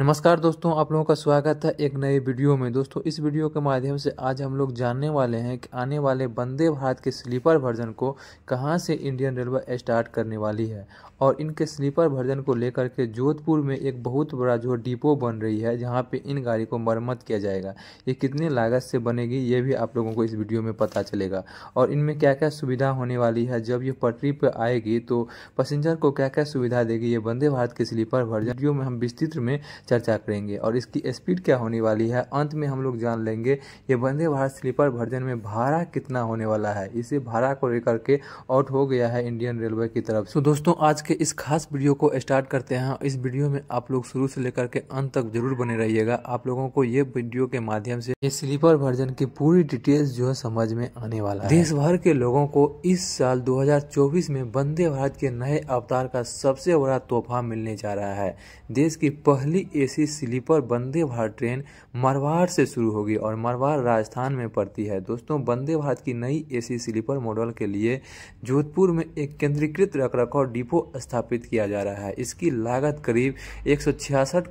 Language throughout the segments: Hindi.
नमस्कार दोस्तों आप लोगों का स्वागत है एक नए वीडियो में दोस्तों इस वीडियो के माध्यम से आज हम लोग जानने वाले हैं कि आने वाले वंदे भारत के स्लीपर वर्जन को कहां से इंडियन रेलवे स्टार्ट करने वाली है और इनके स्लीपर वर्जन को लेकर के जोधपुर में एक बहुत बड़ा जो डिपो बन रही है जहां पे इन गाड़ी को मरम्मत किया जाएगा ये कितने लागत से बनेगी ये भी आप लोगों को इस वीडियो में पता चलेगा और इनमें क्या क्या सुविधा होने वाली है जब ये पटरी पर आएगी तो पैसेंजर को क्या क्या सुविधा देगी ये वंदे भारत के स्लीपर वर्जन वीडियो में हम विस्तृत में चर्चा करेंगे और इसकी स्पीड क्या होने वाली है अंत में हम लोग जान लेंगे ये वंदे भारत स्लीपर वर्जन में भाड़ा कितना होने वाला है इसे भाड़ा को लेकर के आउट हो गया है इंडियन रेलवे की तरफ तो दोस्तों आज के इस खास वीडियो को स्टार्ट करते हैं इस वीडियो में आप लोग शुरू से लेकर के अंत तक जरूर बने रहिएगा आप लोगों को ये वीडियो के माध्यम से ये स्लीपर वर्जन की पूरी डिटेल्स जो है समझ में आने वाला है देश भर के लोगों को इस साल 2024 में वंदे भारत के नए अवतार का सबसे बड़ा तोहफा मिलने जा रहा है देश की पहली AC sleeper Vande Bharat train Marwar से शुरू होगी और मारवाड़ राजस्थान में पड़ती है दोस्तों वंदे भारत की नई एसी स्लीपर मॉडल के लिए जोधपुर में एक केंद्रीकृत रखरखाव डिपो स्थापित किया जा रहा है इसकी लागत करीब एक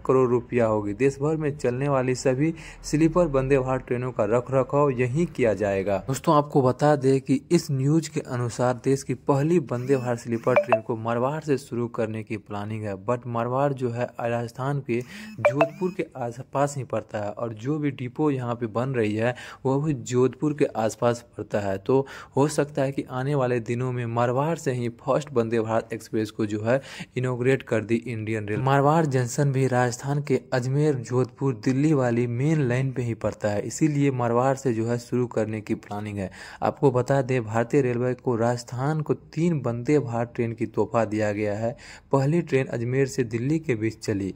करोड़ रुपया होगी देश भर में चलने वाली सभी स्लीपर वंदे भारत ट्रेनों का रखाव यही किया जाएगा दोस्तों आपको बता दें कि इस न्यूज के अनुसार देश की पहली वंदे भारत स्लीपर ट्रेन को मरवाड़ से शुरू करने की प्लानिंग है बट मारवाड़ जो है राजस्थान के जोधपुर के आसपास ही पड़ता है और जो भी डिपो यहाँ पे बन रही है वह भी जोधपुर के आसपास पड़ता है तो हो सकता है कि आने वाले दिनों में मारवाड़ से ही फर्स्ट वंदे भारत एक्सप्रेस को जो है इनोग्रेट कर दी इंडियन रेल मारवाड़ जंक्शन भी राजस्थान के अजमेर जोधपुर दिल्ली वाली मेन लाइन पे ही पड़ता है इसीलिए मारवाड़ से जो है शुरू करने की प्लानिंग है आपको बता दें भारतीय रेलवे को राजस्थान को तीन वंदे भारत ट्रेन की तोहफा दिया गया है पहली ट्रेन अजमेर से दिल्ली के बीच चली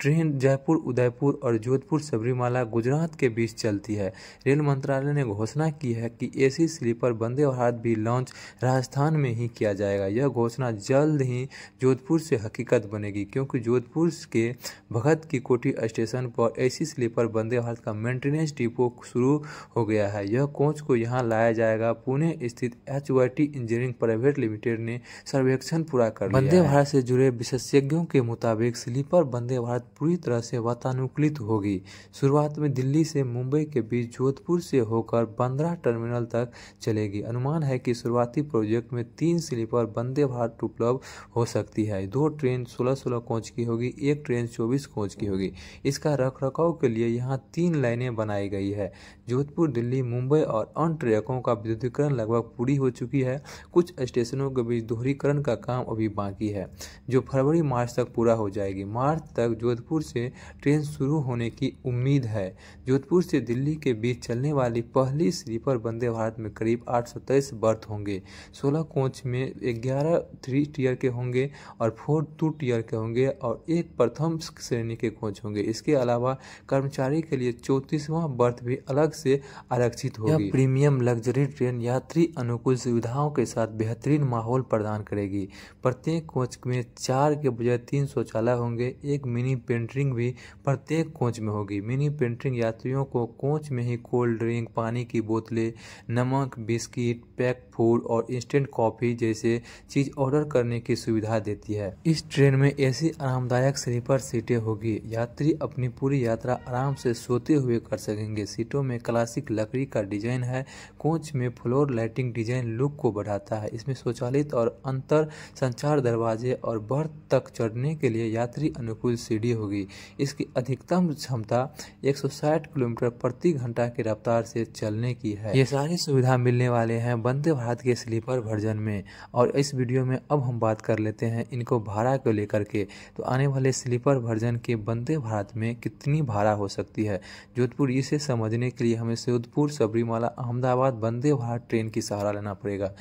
ट्रेन हिंद जयपुर उदयपुर और जोधपुर सबरीमाला गुजरात के बीच चलती है रेल मंत्रालय ने घोषणा की है कि एसी स्लीपर वंदे भारत भी लॉन्च राजस्थान में ही किया जाएगा यह घोषणा जल्द ही जोधपुर से हकीकत बनेगी क्योंकि जोधपुर के भगत की कोठी स्टेशन पर एसी स्लीपर वंदे भारत का मेंटेनेंस डिपो शुरू हो गया है यह कोच को यहाँ लाया जाएगा पुणे स्थित एच इंजीनियरिंग प्राइवेट लिमिटेड ने सर्वेक्षण पूरा कर वंदे भारत से जुड़े विशेषज्ञों के मुताबिक स्लीपर वंदे भारत पूरी पूरी तरह से वातानुकूलित होगी शुरुआत में दिल्ली से मुंबई के बीच जोधपुर से होकर बंद्रा टर्मिनल तक चलेगी अनुमान है कि शुरुआती प्रोजेक्ट में तीन स्लीपर वंदे भारत उपलब्ध हो सकती है दो ट्रेन सोलह सोलह कोच की होगी एक ट्रेन चौबीस कोच की होगी इसका रखाव के लिए यहाँ तीन लाइनें बनाई गई है जोधपुर दिल्ली मुंबई और अन्य ट्रेकों का विद्युतीकरण लगभग पूरी हो चुकी है कुछ स्टेशनों के बीच दोहरीकरण का काम अभी बाकी है जो फरवरी मार्च तक पूरा हो जाएगी मार्च तक जोधपुर जोधपुर से ट्रेन शुरू होने की उम्मीद है जोधपुर से दिल्ली के बीच चलने वाली पहली स्लीपर वंदे भारत में करीब 823 बर्थ होंगे 16 कोच में 11 थ्री टीयर के होंगे और फोर टू टीयर के होंगे और एक प्रथम श्रेणी के कोच होंगे इसके अलावा कर्मचारी के लिए चौंतीसवां बर्थ भी अलग से आरक्षित होगी प्रीमियम लग्जरी ट्रेन यात्री अनुकूल सुविधाओं के साथ बेहतरीन माहौल प्रदान करेगी प्रत्येक कोच में चार के बजाय तीन शौचालय होंगे एक मिनी पेंट पेंटरिंग भी प्रत्येक कोच में होगी मिनी पेंटरिंग यात्रियों को कोच में ही कोल्ड ड्रिंक पानी की बोतलें नमक बिस्किट पैक फूड और इंस्टेंट कॉफ़ी जैसे चीज़ ऑर्डर करने की सुविधा देती है इस ट्रेन में ऐसी आरामदायक स्लीपर सीटें होगी यात्री अपनी पूरी यात्रा आराम से सोते हुए कर सकेंगे सीटों में क्लासिक लकड़ी का डिजाइन है कोच में फ्लोर लाइटिंग डिजाइन लुक को बढ़ाता है इसमें स्वचालित और अंतर संचार दरवाजे और बर्थ तक चढ़ने के लिए यात्री अनुकूल सीढ़ी होगी होगी इसकी अधिकतम क्षमता 160 किलोमीटर प्रति घंटा की रफ्तार से चलने की है ये सारी सुविधा मिलने वाले हैं वंदे भारत के स्लीपर वर्जन में और इस वीडियो में अब हम बात कर लेते हैं इनको भाड़ा को लेकर के तो आने वाले स्लीपर वर्जन के वंदे भारत में कितनी भाड़ा हो सकती है जोधपुर इसे समझने के लिए हमें जोधपुर सबरीमाला अहमदाबाद वंदे भारत ट्रेन की सहारा लेना पड़ेगा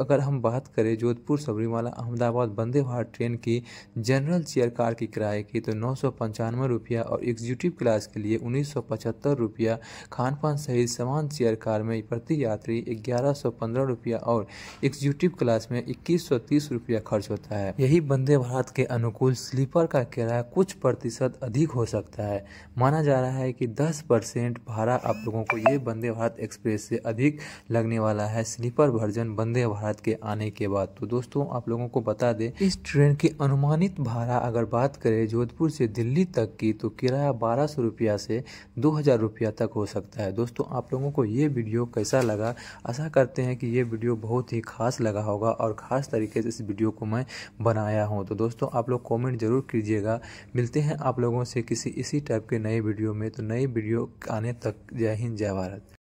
अगर हम बात करें जोधपुर सबरीमाला अहमदाबाद वंदे भारत ट्रेन की जनरल चेयर कार की किराए की तो नौ सौ पंचानवे रुपया और एग्जीक्यूटिव क्लास के लिए उन्नीस सौ पचहत्तर रुपया खान पान सहित समान चेयर कार में प्रति यात्री ग्यारह सौ पंद्रह रुपया और एग्जीक्यूटिव क्लास में इक्कीस सौ तीस रुपया खर्च होता है यही वंदे भारत के अनुकूल स्लीपर का किराया कुछ प्रतिशत अधिक हो सकता है माना जा रहा है कि दस परसेंट भाड़ा आप लोगों को ये वंदे भारत एक्सप्रेस से अधिक लगने वाला है स्लीपर वर्जन वंदे भारत के आने के बाद तो दोस्तों आप लोगों को बता दें इस ट्रेन की अनुमानित भाड़ा अगर बात करें जोधपुर से दिल्ली दिल्ली तक की तो किराया बारह सौ रुपया से दो हज़ार रुपया तक हो सकता है दोस्तों आप लोगों को ये वीडियो कैसा लगा आशा करते हैं कि ये वीडियो बहुत ही खास लगा होगा और ख़ास तरीके से इस वीडियो को मैं बनाया हूँ तो दोस्तों आप लोग कॉमेंट ज़रूर कीजिएगा मिलते हैं आप लोगों से किसी इसी टाइप के नए वीडियो में तो नई वीडियो आने तक जय हिंद जय भारत